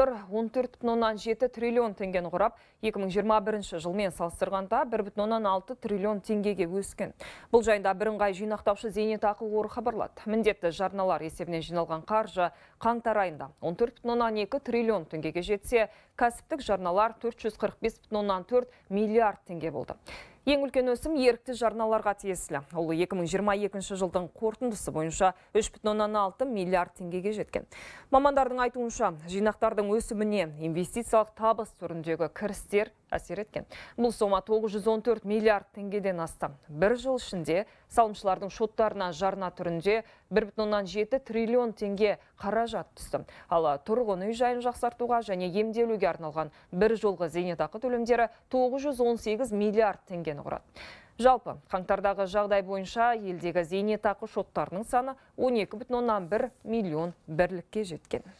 былтыр 14,7 триллион теңгені құрап, 2021 жылмен салыстырғанда 1,6 триллион теңгеге өскен. Бұл жайында бірыңғай жинақтаушы зейнетақы қоры хабарлады. Міндетті жарналар есебінен жиналған қаржы қаңтар айында 14,2 триллион теңгеге жетсе, кәсіптік жарналар 445,4 миллиард теңге болды. Ең үлкен өсім ерікті жарналарға тиесілі. Ол 2022 жылдың қорытындысы бойынша 3,6 миллиард теңгеге жеткен. Мамандардың айтуынша жинақтардың өсіміне инвестициялық табыс түріндегі кірістер әсер еткен. Бұл сома 914 миллиард теңгеден асты. Бір жыл ішінде салымшылардың шоттарына жарна түрінде 1,7 триллион теңге қаражат түсті. Ал тұрғын үй жайын жақсартуға және емделуге арналған бір жолғы зейнетақы төлемдері 918 миллиард теңге теңгені Жалпы, қаңтардағы жағдай бойынша елдегі зейнетақы шоттарының саны 12,1 миллион бірлікке жеткен.